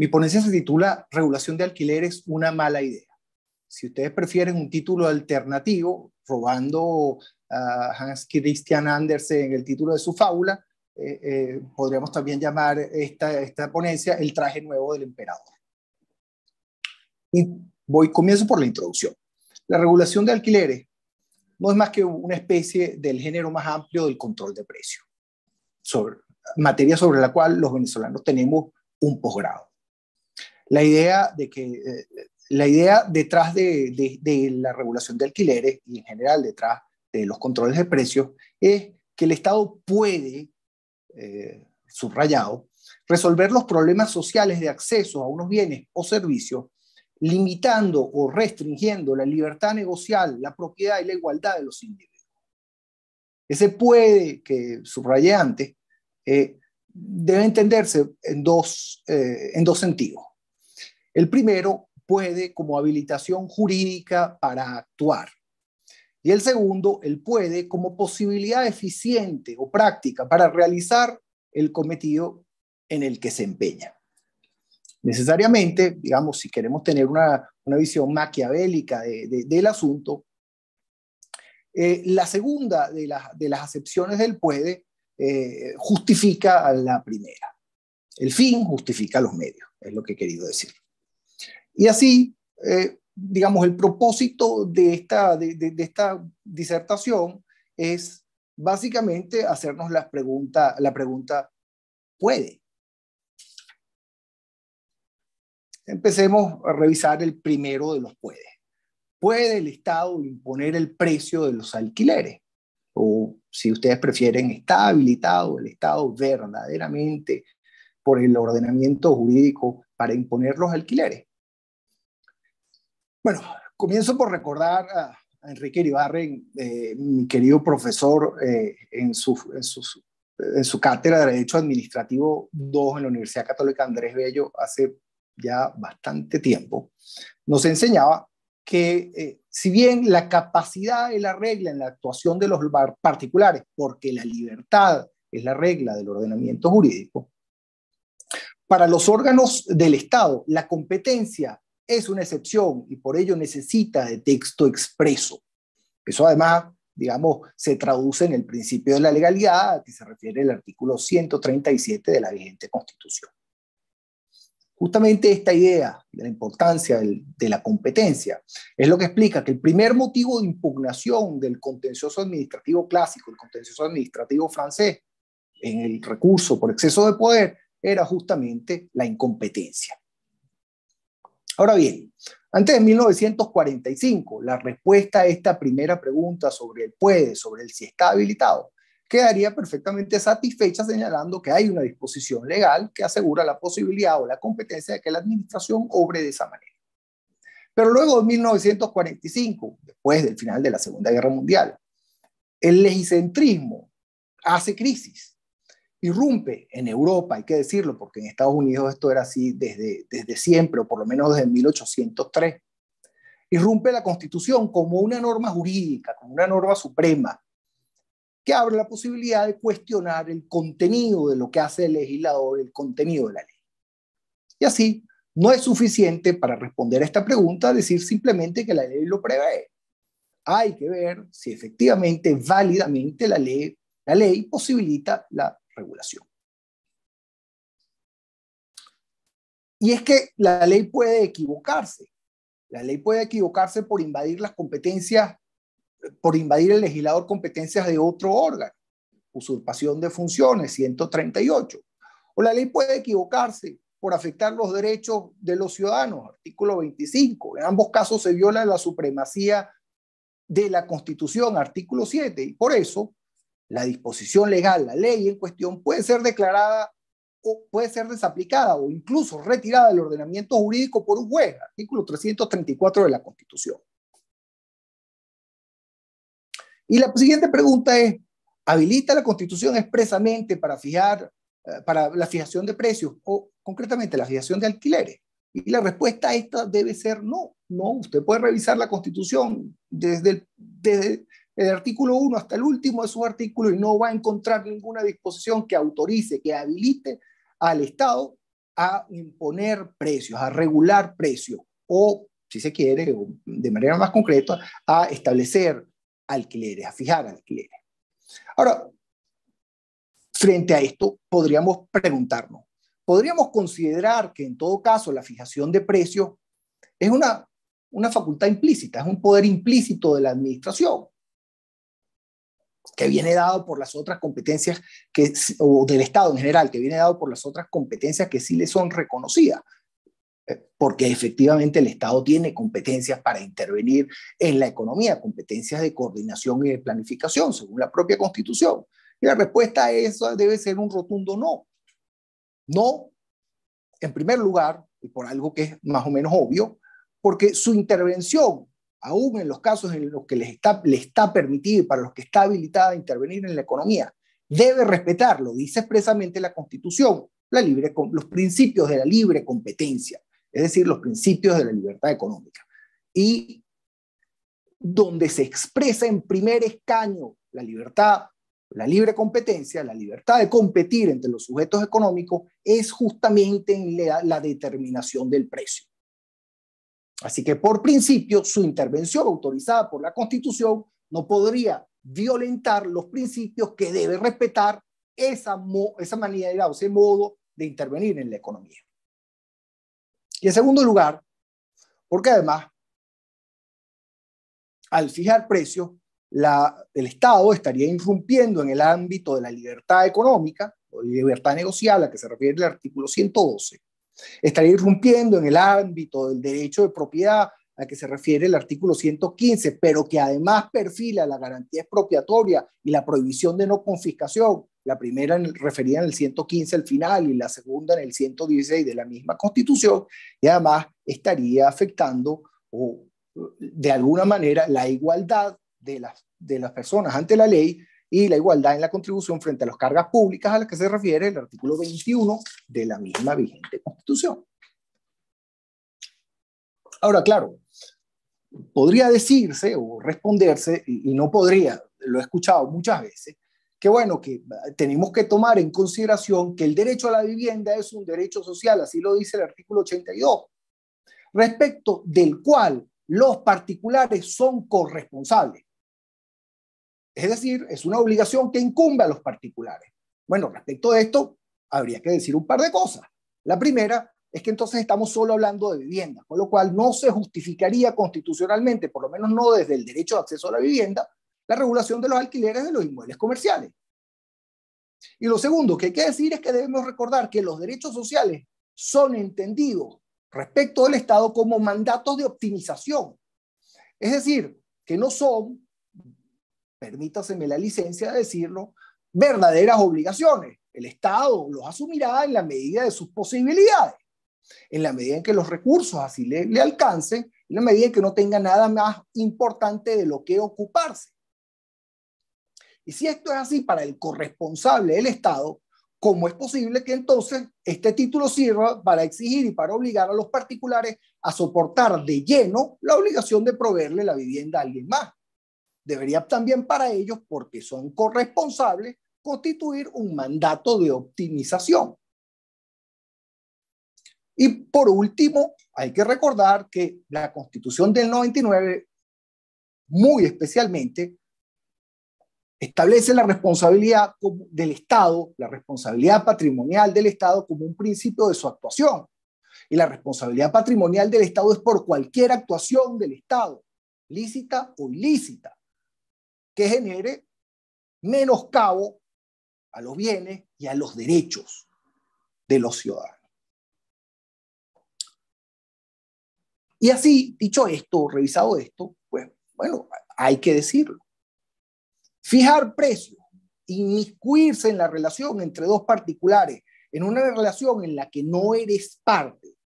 Mi ponencia se titula Regulación de alquileres, una mala idea. Si ustedes prefieren un título alternativo, robando a Hans Christian Andersen el título de su fábula, eh, eh, podríamos también llamar esta, esta ponencia El traje nuevo del emperador. Y voy, comienzo por la introducción. La regulación de alquileres no es más que una especie del género más amplio del control de precios, materia sobre la cual los venezolanos tenemos un posgrado. La idea, de que, eh, la idea detrás de, la regulación de alquileres y en general detrás de los controles de precios es que el Estado puede, eh, subrayado, resolver los problemas sociales de acceso a unos bienes o servicios, limitando o restringiendo la libertad negocial, la propiedad y la igualdad de los individuos. Ese puede que subrayé antes eh, debe entenderse en dos, en dos sentidos. El primero puede como habilitación jurídica para actuar. Y el segundo, el puede como posibilidad eficiente o práctica para realizar el cometido en el que se empeña. Necesariamente, digamos, si queremos tener una, visión maquiavélica del asunto, eh, la segunda de, las acepciones del puede eh, justifica a la primera. El fin justifica los medios, es lo que he querido decir. Y así, eh, digamos, el propósito de esta, de, esta disertación es básicamente hacernos la pregunta, la pregunta ¿puede? Empecemos a revisar el primero de los puede. ¿Puede el Estado imponer el precio de los alquileres? O si ustedes prefieren, ¿está habilitado el Estado verdaderamente por el ordenamiento jurídico para imponer los alquileres? Bueno, comienzo por recordar a, Enrique Iribarren, eh, mi querido profesor eh, en, su, cátedra de Derecho Administrativo 2 en la Universidad Católica Andrés Bello hace ya bastante tiempo, nos enseñaba que eh, si bien la capacidad es la regla en la actuación de los particulares, porque la libertad es la regla del ordenamiento jurídico, para los órganos del Estado la competencia es una excepción y por ello necesita de texto expreso. Eso además, digamos, se traduce en el principio de la legalidad que se refiere el artículo 137 de la vigente Constitución. Justamente esta idea de la importancia de la competencia es lo que explica que el primer motivo de impugnación del contencioso administrativo clásico, el contencioso administrativo francés, en el recurso por exceso de poder, era justamente la incompetencia. Ahora bien, antes de 1945, la respuesta a esta primera pregunta sobre el puede, sobre el si está habilitado, quedaría perfectamente satisfecha señalando que hay una disposición legal que asegura la posibilidad o la competencia de que la administración obre de esa manera. Pero luego en 1945, después del final de la Segunda Guerra Mundial, el legicentrismo hace crisis irrumpe en Europa, hay que decirlo, porque en Estados Unidos esto era así desde, desde siempre, o por lo menos desde 1803, irrumpe la Constitución como una norma jurídica, como una norma suprema, que abre la posibilidad de cuestionar el contenido de lo que hace el legislador, el contenido de la ley. Y así, no es suficiente para responder a esta pregunta decir simplemente que la ley lo prevé. Hay que ver si efectivamente, válidamente, la ley, la ley posibilita la regulación. Y es que la ley puede equivocarse. La ley puede equivocarse por invadir las competencias, por invadir el legislador competencias de otro órgano. Usurpación de funciones, 138. O la ley puede equivocarse por afectar los derechos de los ciudadanos, artículo 25. En ambos casos se viola la supremacía de la Constitución, artículo 7. Y por eso la disposición legal, la ley en cuestión, puede ser declarada o puede ser desaplicada o incluso retirada del ordenamiento jurídico por un juez, artículo 334 de la Constitución. Y la siguiente pregunta es, ¿habilita la Constitución expresamente para fijar, eh, para la fijación de precios o concretamente la fijación de alquileres? Y la respuesta a esta debe ser no, no, usted puede revisar la Constitución desde, el, desde el artículo 1 hasta el último de sus artículos y no va a encontrar ninguna disposición que autorice, que habilite al Estado a imponer precios, a regular precios o, si se quiere, de manera más concreta, a establecer alquileres, a fijar alquileres. Ahora, frente a esto, podríamos preguntarnos, ¿podríamos considerar que en todo caso la fijación de precios es una facultad implícita, es un poder implícito de la administración? que viene dado por las otras competencias que, o del Estado en general, que viene dado por las otras competencias que sí le son reconocidas, eh, porque efectivamente el Estado tiene competencias para intervenir en la economía, competencias de coordinación y de planificación, según la propia Constitución. Y la respuesta a eso debe ser un rotundo no. No, en primer lugar, y por algo que es más o menos obvio, porque su intervención aún en los casos en los que les está, le está permitido y para los que está habilitada a intervenir en la economía, debe respetarlo, dice expresamente la Constitución, los principios de la libre competencia, es decir, los principios de la libertad económica. Y donde se expresa en primer escaño la libertad, la libre competencia, la libertad de competir entre los sujetos económicos, es justamente en la determinación del precio. Así que por principio, su intervención autorizada por la Constitución no podría violentar los principios que debe respetar esa, manera o ese modo de intervenir en la economía. Y en segundo lugar, porque además, al fijar precios, el Estado estaría irrumpiendo en el ámbito de la libertad económica o libertad negocial a que se refiere el artículo 112 Estaría irrumpiendo en el ámbito del derecho de propiedad a que se refiere el artículo 115, pero que además perfila la garantía expropiatoria y la prohibición de no confiscación, la primera en referida en el 115 al final y la segunda en el 116 de la misma Constitución, y además estaría afectando de alguna manera la igualdad de las personas ante la ley y la igualdad en la contribución frente a las cargas públicas a las que se refiere el artículo 21 de la misma vigente constitución. Ahora, claro, podría decirse o responderse, y, no podría, lo he escuchado muchas veces, que bueno, que tenemos que tomar en consideración que el derecho a la vivienda es un derecho social, así lo dice el artículo 82, respecto del cual los particulares son corresponsables. Es decir, es una obligación que incumbe a los particulares. Bueno, respecto de esto, habría que decir un par de cosas. La primera es que entonces estamos solo hablando de vivienda, con lo cual no se justificaría constitucionalmente, por lo menos no desde el derecho de acceso a la vivienda, la regulación de los alquileres de los inmuebles comerciales. Y lo segundo que hay que decir es que debemos recordar que los derechos sociales son entendidos respecto del Estado como mandatos de optimización. Es decir, que no son permítaseme la licencia de decirlo, verdaderas obligaciones. El Estado los asumirá en la medida de sus posibilidades, en la medida en que los recursos así le, alcancen, en la medida en que no tenga nada más importante de lo que ocuparse. Y si esto es así para el corresponsable del Estado, ¿cómo es posible que entonces este título sirva para exigir y para obligar a los particulares a soportar de lleno la obligación de proveerle la vivienda a alguien más? debería también para ellos, porque son corresponsables, constituir un mandato de optimización. Y por último, hay que recordar que la constitución del 99, muy especialmente, establece la responsabilidad del Estado, la responsabilidad patrimonial del Estado como un principio de su actuación. Y la responsabilidad patrimonial del Estado es por cualquier actuación del Estado, lícita o ilícita que genere menoscabo a los bienes y a los derechos de los ciudadanos. Y así, dicho esto, revisado esto, pues bueno, hay que decirlo. Fijar precios, inmiscuirse en la relación entre dos particulares, en una relación en la que no eres parte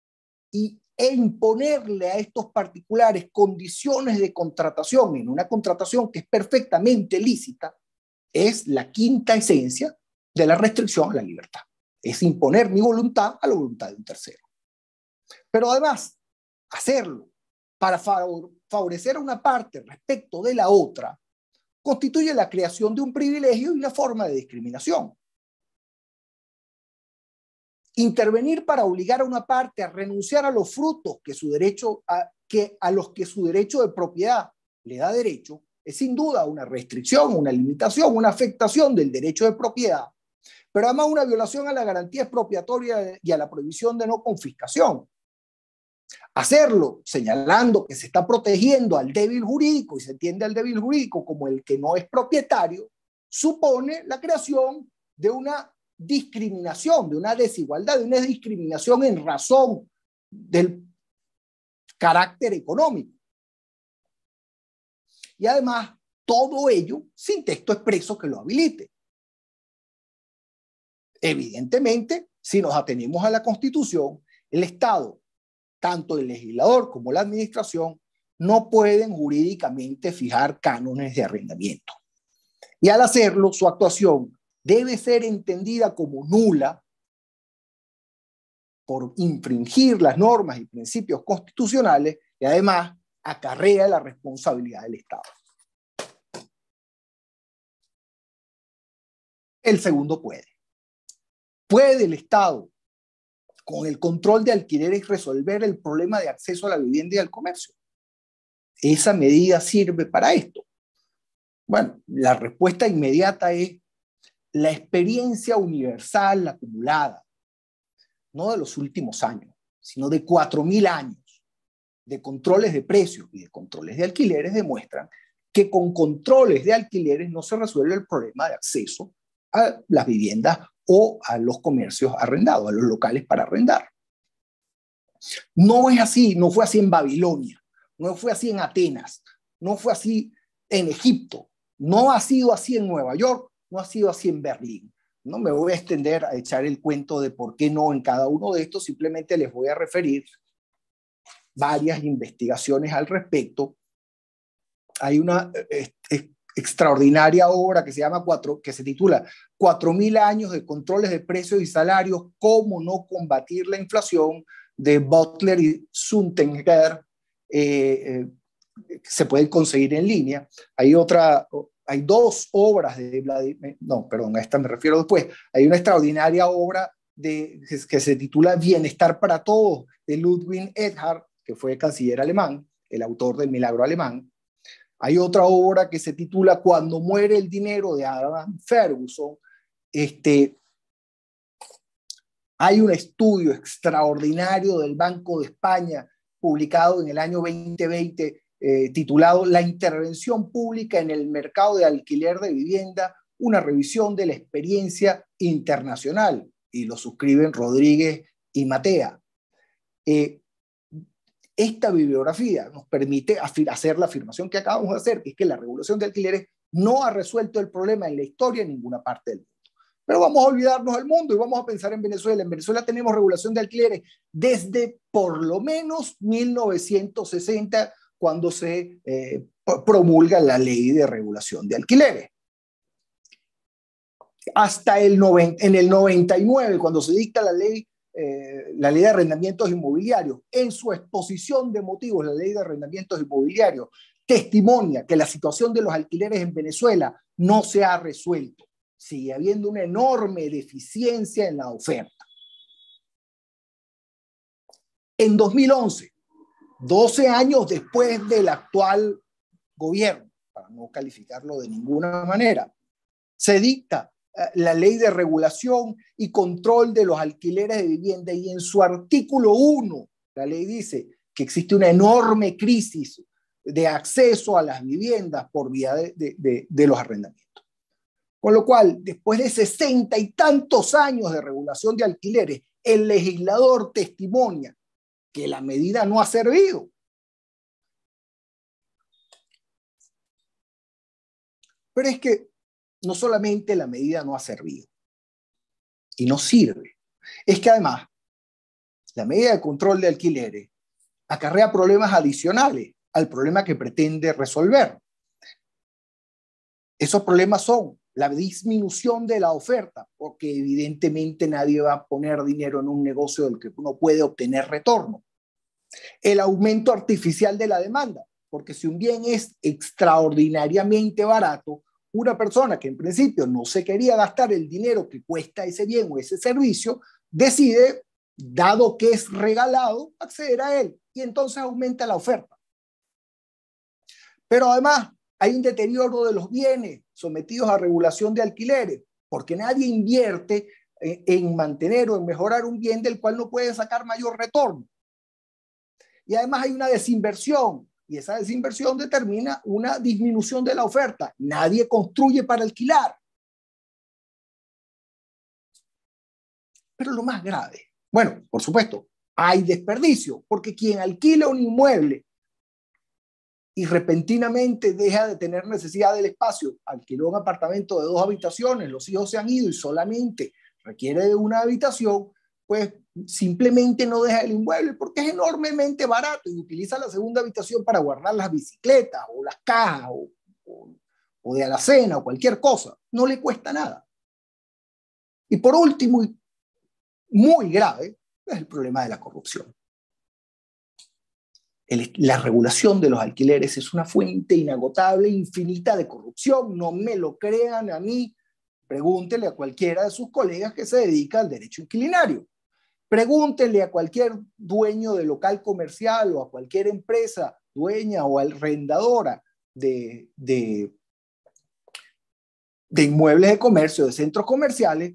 y e imponerle a estos particulares condiciones de contratación en una contratación que es perfectamente lícita, es la quinta esencia de la restricción a la libertad. Es imponer mi voluntad a la voluntad de un tercero. Pero además, hacerlo para favorecer a una parte respecto de la otra constituye la creación de un privilegio y una forma de discriminación. Intervenir para obligar a una parte a renunciar a los frutos que su derecho a, que a los que su derecho de propiedad le da derecho es sin duda una restricción, una limitación, una afectación del derecho de propiedad, pero además una violación a la garantía expropiatoria y a la prohibición de no confiscación. Hacerlo señalando que se está protegiendo al débil jurídico y se entiende al débil jurídico como el que no es propietario, supone la creación de una discriminación, de una desigualdad, de una discriminación en razón del carácter económico. Y además, todo ello sin texto expreso que lo habilite. Evidentemente, si nos atenemos a la Constitución, el Estado, tanto el legislador como la administración, no pueden jurídicamente fijar cánones de arrendamiento. Y al hacerlo, su actuación debe ser entendida como nula por infringir las normas y principios constitucionales y además acarrea la responsabilidad del Estado. El segundo puede. ¿Puede el Estado, con el control de alquileres, resolver el problema de acceso a la vivienda y al comercio? ¿Esa medida sirve para esto? Bueno, la respuesta inmediata es la experiencia universal acumulada, no de los últimos años, sino de 4.000 años de controles de precios y de controles de alquileres demuestran que con controles de alquileres no se resuelve el problema de acceso a las viviendas o a los comercios arrendados, a los locales para arrendar. No es así, no fue así en Babilonia, no fue así en Atenas, no fue así en Egipto, no ha sido así en Nueva York, no ha sido así en Berlín. No me voy a extender a echar el cuento de por qué no en cada uno de estos, simplemente les voy a referir varias investigaciones al respecto. Hay una eh, extraordinaria obra que se llama cuatro, que se titula 4000 años de controles de precios y salarios, cómo no combatir la inflación de Butler y Suntenger. Eh, eh, se pueden conseguir en línea. Hay otra, hay dos obras de Vladimir, eh, no, perdón, a esta me refiero después, hay una extraordinaria obra que se titula Bienestar para Todos, de Ludwig Erhard, que fue canciller alemán, el autor del Milagro Alemán. Hay otra obra que se titula Cuando muere el dinero, de Adam Ferguson. Este, hay un estudio extraordinario del Banco de España, publicado en el año 2020, eh, titulado La intervención pública en el mercado de alquiler de vivienda, una revisión de la experiencia internacional. Y lo suscriben Rodríguez y Matea. Eh, esta bibliografía nos permite hacer la afirmación que acabamos de hacer, que es que la regulación de alquileres no ha resuelto el problema en la historia en ninguna parte del mundo. Pero vamos a olvidarnos del mundo y vamos a pensar en Venezuela. En Venezuela tenemos regulación de alquileres desde por lo menos 1960 cuando se eh, promulga la ley de regulación de alquileres. Hasta el en el 99, cuando se dicta la ley, eh, la ley de arrendamientos inmobiliarios, en su exposición de motivos, la ley de arrendamientos inmobiliarios testimonia que la situación de los alquileres en Venezuela no se ha resuelto. Sigue habiendo una enorme deficiencia en la oferta. En 2011, 12 años después del actual gobierno, para no calificarlo de ninguna manera, se dicta eh, la ley de regulación y control de los alquileres de vivienda y en su artículo 1, la ley dice que existe una enorme crisis de acceso a las viviendas por vía de, los arrendamientos. Con lo cual, después de sesenta y tantos años de regulación de alquileres, el legislador testimonia que la medida no ha servido. Pero es que no solamente la medida no ha servido y no sirve, es que además la medida de control de alquileres acarrea problemas adicionales al problema que pretende resolver. Esos problemas son la disminución de la oferta, porque evidentemente nadie va a poner dinero en un negocio del que uno puede obtener retorno. El aumento artificial de la demanda, porque si un bien es extraordinariamente barato, una persona que en principio no se quería gastar el dinero que cuesta ese bien o ese servicio, decide, dado que es regalado, acceder a él y entonces aumenta la oferta. Pero además hay un deterioro de los bienes, sometidos a regulación de alquileres, porque nadie invierte eh, en mantener o en mejorar un bien del cual no puede sacar mayor retorno. Y además hay una desinversión, y esa desinversión determina una disminución de la oferta. Nadie construye para alquilar. Pero lo más grave, bueno, por supuesto, hay desperdicio, porque quien alquila un inmueble y repentinamente deja de tener necesidad del espacio, alquiló un apartamento de dos habitaciones, los hijos se han ido y solamente requiere de una habitación, pues simplemente no deja el inmueble porque es enormemente barato y utiliza la segunda habitación para guardar las bicicletas o las cajas o, o, de alacena o cualquier cosa. No le cuesta nada. Y por último, y muy grave, es el problema de la corrupción la regulación de los alquileres es una fuente inagotable, infinita de corrupción. No me lo crean a mí. Pregúntele a cualquiera de sus colegas que se dedica al derecho inquilinario. Pregúntele a cualquier dueño de local comercial o a cualquier empresa dueña o arrendadora de inmuebles de comercio, de centros comerciales,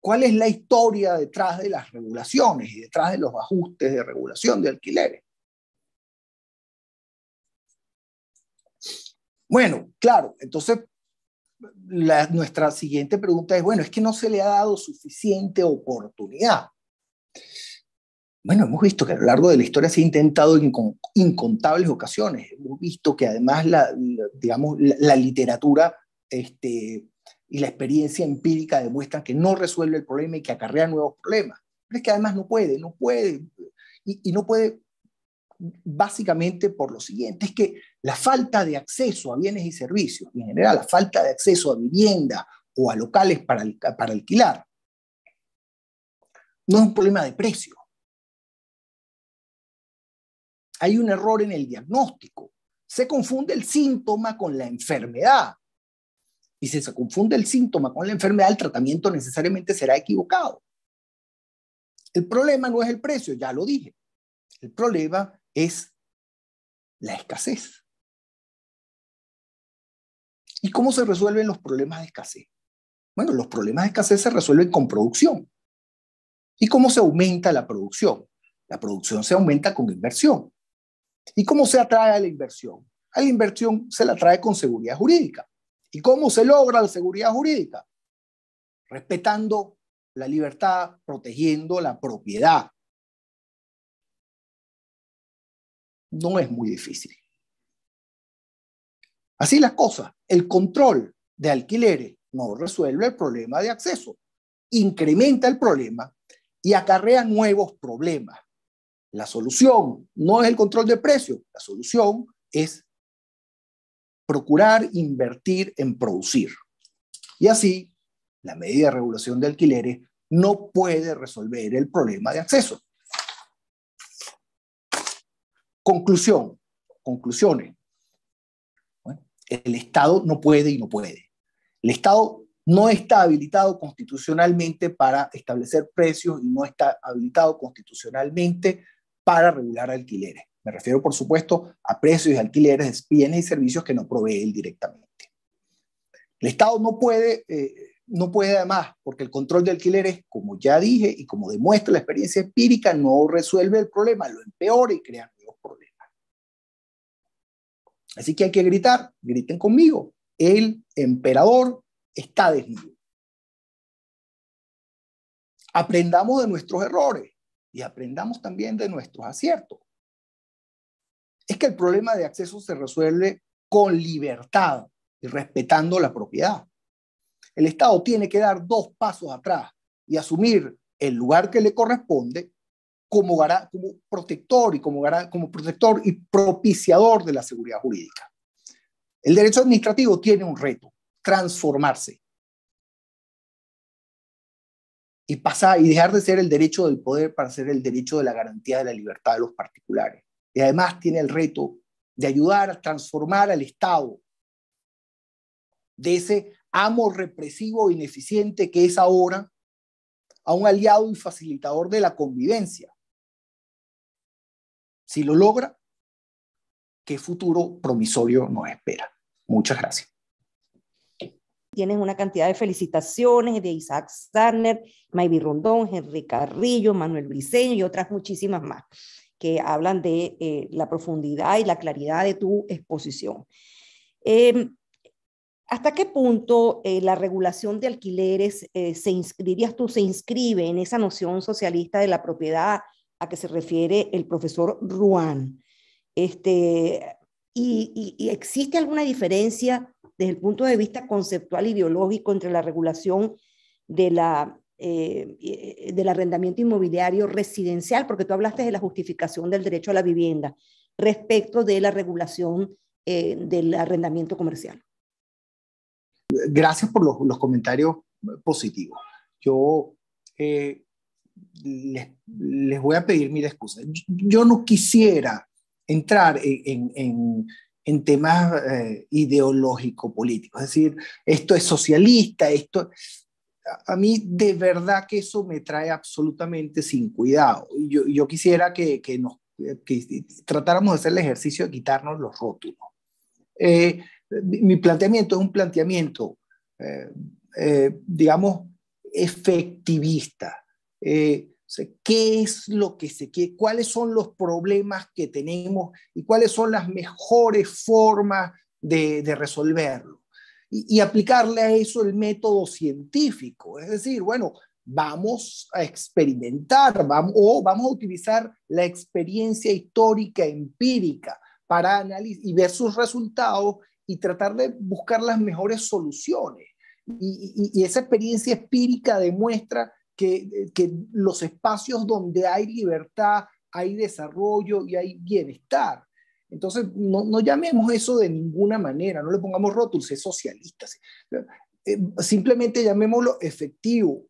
cuál es la historia detrás de las regulaciones y detrás de los ajustes de regulación de alquileres. Bueno, claro, entonces nuestra siguiente pregunta es, bueno, es que no se le ha dado suficiente oportunidad. Bueno, hemos visto que a lo largo de la historia se ha intentado en incontables ocasiones. Hemos visto que además la, digamos, la, literatura este, y la experiencia empírica demuestran que no resuelve el problema y que acarrea nuevos problemas. Pero es que además no puede, no puede. y no puede básicamente por lo siguiente, es que la falta de acceso a bienes y servicios, en general la falta de acceso a vivienda o a locales para, para alquilar, no es un problema de precio. Hay un error en el diagnóstico. Se confunde el síntoma con la enfermedad. Y si se confunde el síntoma con la enfermedad, el tratamiento necesariamente será equivocado. El problema no es el precio, ya lo dije. El problema es la escasez. ¿Y cómo se resuelven los problemas de escasez? Bueno, los problemas de escasez se resuelven con producción. ¿Y cómo se aumenta la producción? La producción se aumenta con inversión. ¿Y cómo se atrae a la inversión? A la inversión se la atrae con seguridad jurídica. ¿Y cómo se logra la seguridad jurídica? Respetando la libertad, protegiendo la propiedad, no es muy difícil. Así las cosas, el control de alquileres no resuelve el problema de acceso, incrementa el problema y acarrea nuevos problemas. La solución no es el control de precios, la solución es procurar invertir en producir. Y así, la medida de regulación de alquileres no puede resolver el problema de acceso. Conclusión, conclusiones. el Estado no puede y no puede. El Estado no está habilitado constitucionalmente para establecer precios y no está habilitado constitucionalmente para regular alquileres. Me refiero, por supuesto, a precios y alquileres de bienes y servicios que no provee él directamente. El Estado no puede, eh, no puede además, porque el control de alquileres, como ya dije y como demuestra la experiencia empírica, no resuelve el problema, lo empeora y crea Así que hay que gritar, griten conmigo. El emperador está desnudo. Aprendamos de nuestros errores y aprendamos también de nuestros aciertos. Es que el problema de acceso se resuelve con libertad y respetando la propiedad. El Estado tiene que dar dos pasos atrás y asumir el lugar que le corresponde como, protector y como, protector y propiciador de la seguridad jurídica. El derecho administrativo tiene un reto, transformarse. Y pasar y dejar de ser el derecho del poder para ser el derecho de la garantía de la libertad de los particulares. Y además tiene el reto de ayudar a transformar al Estado de ese amo represivo e ineficiente que es ahora a un aliado y facilitador de la convivencia, si lo logra, ¿qué futuro promisorio nos espera? Muchas gracias. Tienes una cantidad de felicitaciones de Isaac Sarner, Maybe Rondón, Henry Carrillo, Manuel Briceño y otras muchísimas más que hablan de eh, la profundidad y la claridad de tu exposición. Em, ¿Hasta qué punto eh, la regulación de alquileres, eh, se dirías tú, se inscribe en esa noción socialista de la propiedad a que se refiere el profesor Ruan. Este, y, existe alguna diferencia desde el punto de vista conceptual y ideológico entre la regulación de la, eh, del arrendamiento inmobiliario residencial, porque tú hablaste de la justificación del derecho a la vivienda, respecto de la regulación eh, del arrendamiento comercial. Gracias por los, comentarios positivos. Yo eh, les, voy a pedir mil excusas. Yo no quisiera entrar en, temas eh, ideológico-políticos, es decir, esto es socialista, esto... A mí de verdad que eso me trae absolutamente sin cuidado. Yo, quisiera que, tratáramos de hacer el ejercicio de quitarnos los rótulos. Eh, mi planteamiento es un planteamiento, eh, digamos, efectivista. Eh, qué es lo que se quiere, cuáles son los problemas que tenemos y cuáles son las mejores formas de, resolverlo. Y, aplicarle a eso el método científico, es decir, bueno, vamos a experimentar vamos, o vamos a utilizar la experiencia histórica empírica para analizar y ver sus resultados y tratar de buscar las mejores soluciones. Y, y, esa experiencia empírica demuestra eh, que, los espacios donde hay libertad, hay desarrollo y hay bienestar. Entonces, no, llamemos eso de ninguna manera, no le pongamos rótulos, socialistas eh, Simplemente llamémoslo efectivo.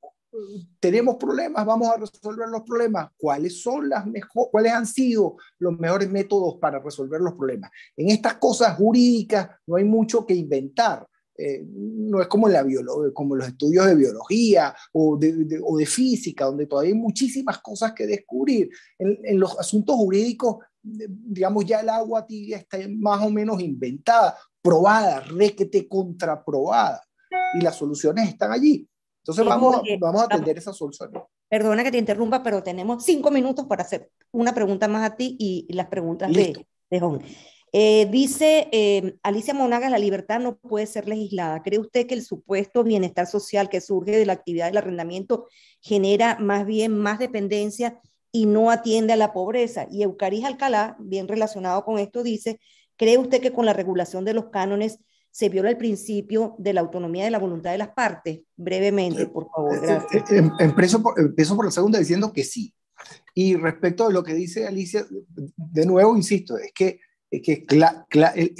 Tenemos problemas, vamos a resolver los problemas. ¿Cuáles son las mejor, cuáles han sido los mejores métodos para resolver los problemas? En estas cosas jurídicas no hay mucho que inventar. Eh, no es como, la como los estudios de biología o de, o de, física, donde todavía hay muchísimas cosas que descubrir. En, los asuntos jurídicos, eh, digamos, ya el agua tibia está más o menos inventada, probada, requete contraprobada, y las soluciones están allí. Entonces vamos, vamos a atender esas soluciones. Perdona que te interrumpa, pero tenemos cinco minutos para hacer una pregunta más a ti y las preguntas de, de Jorge. Eh, dice eh, Alicia Monagas, la libertad no puede ser legislada. ¿Cree usted que el supuesto bienestar social que surge de la actividad del arrendamiento genera más bien más dependencia y no atiende a la pobreza? Y Eucaris Alcalá, bien relacionado con esto, dice, ¿cree usted que con la regulación de los cánones se viola el principio de la autonomía de la voluntad de las partes? Brevemente, eh, por favor. Este, gracias. Este, em, empiezo por, empiezo por la segunda diciendo que sí. Y respecto a lo que dice Alicia, de nuevo, insisto, es que es que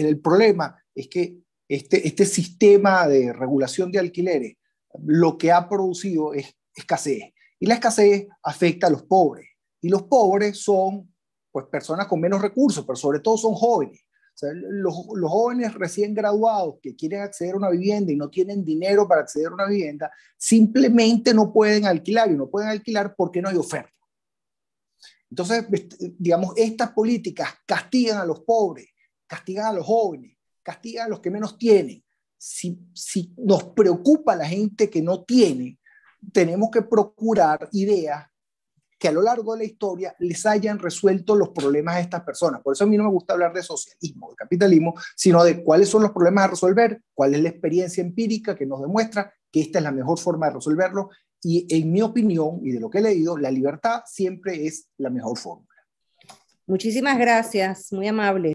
el, problema es que este, este, sistema de regulación de alquileres lo que ha producido es escasez. Y la escasez afecta a los pobres. Y los pobres son pues, personas con menos recursos, pero sobre todo son jóvenes. los, jóvenes recién graduados que quieren acceder a una vivienda y no tienen dinero para acceder a una vivienda, simplemente no pueden alquilar y no pueden alquilar porque no hay oferta. Entonces, digamos, estas políticas castigan a los pobres, castigan a los jóvenes, castigan a los que menos tienen. Si, nos preocupa la gente que no tiene, tenemos que procurar ideas que a lo largo de la historia les hayan resuelto los problemas a estas personas. Por eso a mí no me gusta hablar de socialismo, de capitalismo, sino de cuáles son los problemas a resolver, cuál es la experiencia empírica que nos demuestra que esta es la mejor forma de resolverlo y en mi opinión y de lo que he leído, la libertad siempre es la mejor fórmula. Muchísimas gracias, muy amable.